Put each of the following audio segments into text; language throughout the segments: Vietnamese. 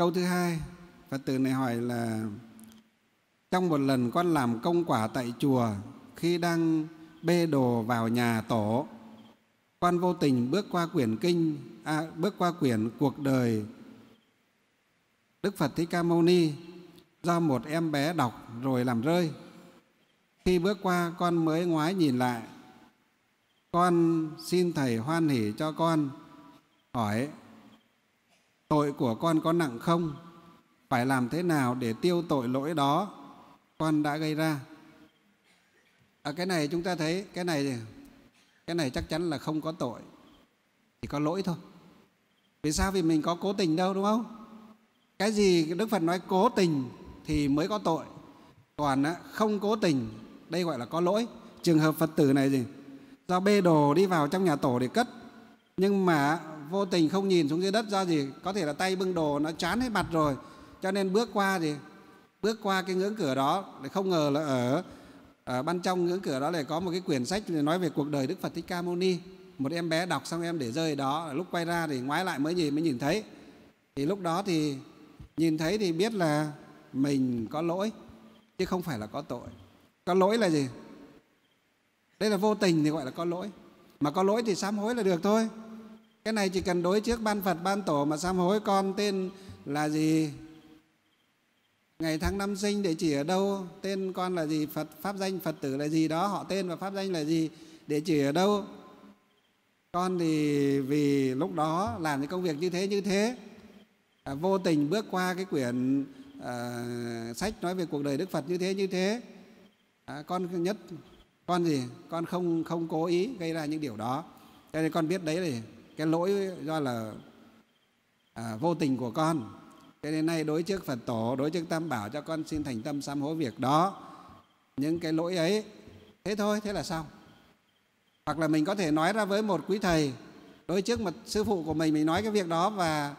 Câu thứ hai, Phật tử này hỏi là trong một lần con làm công quả tại chùa khi đang bê đồ vào nhà tổ con vô tình bước qua quyển kinh à, bước qua quyển cuộc đời Đức Phật Thích Ca Mâu Ni do một em bé đọc rồi làm rơi khi bước qua con mới ngoái nhìn lại con xin thầy hoan hỉ cho con hỏi tội của con có nặng không phải làm thế nào để tiêu tội lỗi đó con đã gây ra à, cái này chúng ta thấy cái này cái này chắc chắn là không có tội chỉ có lỗi thôi vì sao vì mình có cố tình đâu đúng không cái gì đức phật nói cố tình thì mới có tội còn không cố tình đây gọi là có lỗi trường hợp phật tử này gì do bê đồ đi vào trong nhà tổ để cất nhưng mà vô tình không nhìn xuống dưới đất do gì có thể là tay bưng đồ nó chán hết mặt rồi cho nên bước qua thì bước qua cái ngưỡng cửa đó để không ngờ là ở, ở bên trong ngưỡng cửa đó lại có một cái quyển sách nói về cuộc đời Đức Phật Thích Ca Mâu Ni một em bé đọc xong em để rơi đó lúc quay ra thì ngoái lại mới nhìn mới nhìn thấy thì lúc đó thì nhìn thấy thì biết là mình có lỗi chứ không phải là có tội có lỗi là gì đây là vô tình thì gọi là có lỗi mà có lỗi thì sám hối là được thôi cái này chỉ cần đối trước ban phật ban tổ mà sám hối con tên là gì ngày tháng năm sinh địa chỉ ở đâu tên con là gì phật pháp danh phật tử là gì đó họ tên và pháp danh là gì địa chỉ ở đâu con thì vì lúc đó làm những công việc như thế như thế à, vô tình bước qua cái quyển à, sách nói về cuộc đời đức phật như thế như thế à, con nhất con gì con không không cố ý gây ra những điều đó cho nên con biết đấy là cái lỗi do là à, vô tình của con cho nên nay đối trước phật tổ đối trước tam bảo cho con xin thành tâm sám hối việc đó những cái lỗi ấy thế thôi thế là xong hoặc là mình có thể nói ra với một quý thầy đối trước mặt sư phụ của mình mình nói cái việc đó và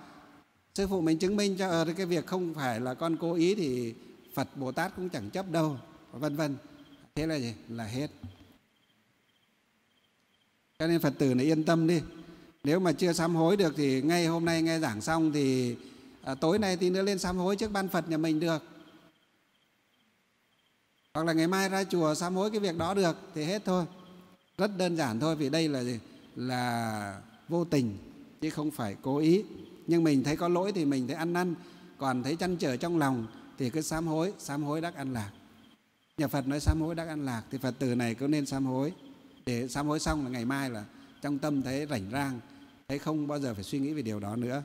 sư phụ mình chứng minh cho ờ cái việc không phải là con cố ý thì phật bồ tát cũng chẳng chấp đâu vân vân thế là gì là hết cho nên phật tử này yên tâm đi nếu mà chưa sám hối được thì ngay hôm nay nghe giảng xong thì à, tối nay tí nữa lên sám hối trước ban phật nhà mình được hoặc là ngày mai ra chùa sám hối cái việc đó được thì hết thôi rất đơn giản thôi vì đây là gì là vô tình chứ không phải cố ý nhưng mình thấy có lỗi thì mình thấy ăn năn còn thấy chăn trở trong lòng thì cứ sám hối sám hối đắc ăn lạc nhà phật nói sám hối đắc ăn lạc thì phật tử này cứ nên sám hối để sám hối xong là ngày mai là trong tâm thấy rảnh rang thấy không bao giờ phải suy nghĩ về điều đó nữa